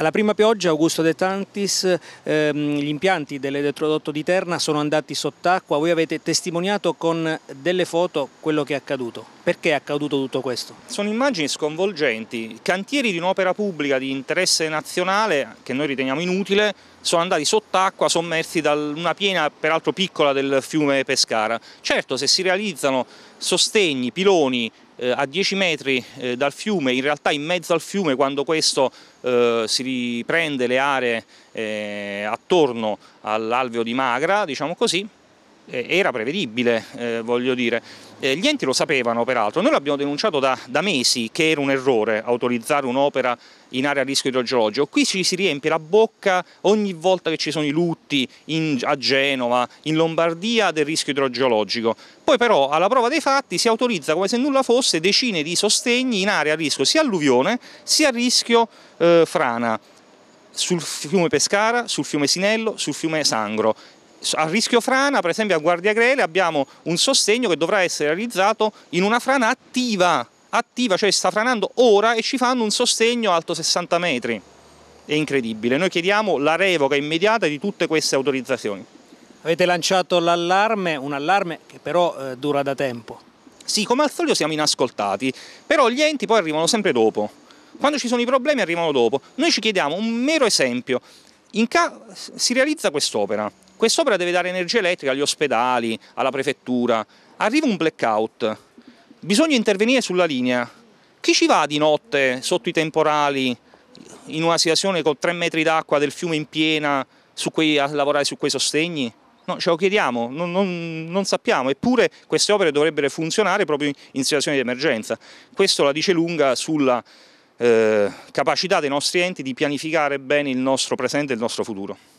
Alla prima pioggia, Augusto De Tantis, ehm, gli impianti dell'elettrodotto di Terna sono andati sott'acqua. Voi avete testimoniato con delle foto quello che è accaduto. Perché è accaduto tutto questo? Sono immagini sconvolgenti. Cantieri di un'opera pubblica di interesse nazionale, che noi riteniamo inutile, sono andati sott'acqua, sommersi da una piena, peraltro piccola, del fiume Pescara. Certo, se si realizzano sostegni, piloni, eh, a 10 metri eh, dal fiume, in realtà in mezzo al fiume quando questo eh, si riprende le aree eh, attorno all'alveo di Magra, diciamo così, eh, era prevedibile, eh, voglio dire. Eh, gli enti lo sapevano peraltro, noi l'abbiamo denunciato da, da, mesi che era un errore autorizzare un'opera in area a rischio idrogeologico, qui ci si riempie la bocca ogni volta che ci sono i lutti in, a Genova, in Lombardia del rischio idrogeologico, poi però alla prova dei fatti si autorizza come se nulla fosse decine di sostegni in area a rischio sia alluvione sia a rischio eh, frana sul fiume Pescara, sul fiume Sinello, sul fiume Sangro a rischio frana, per esempio a Guardia Grele, abbiamo un sostegno che dovrà essere realizzato in una frana attiva, attiva, cioè sta franando ora e ci fanno un sostegno alto 60 metri. È incredibile. Noi chiediamo la revoca immediata di tutte queste autorizzazioni. Avete lanciato l'allarme, un allarme che però eh, dura da tempo. Sì, come al solito siamo inascoltati, però gli enti poi arrivano sempre dopo. Quando ci sono i problemi arrivano dopo. Noi ci chiediamo un mero esempio. In ca- si realizza quest'opera, Quest'opera deve dare energia elettrica agli ospedali, alla prefettura. Arriva un blackout, bisogna intervenire sulla linea. Chi ci va di notte sotto i temporali, in una situazione con 3 metri d'acqua del fiume in piena, su quei, a lavorare su quei sostegni? No, ce lo chiediamo, non, non, non, sappiamo, eppure queste opere dovrebbero funzionare proprio in situazioni di emergenza. Questo la dice lunga sulla eh, capacità dei nostri enti di pianificare bene il nostro presente e il nostro futuro.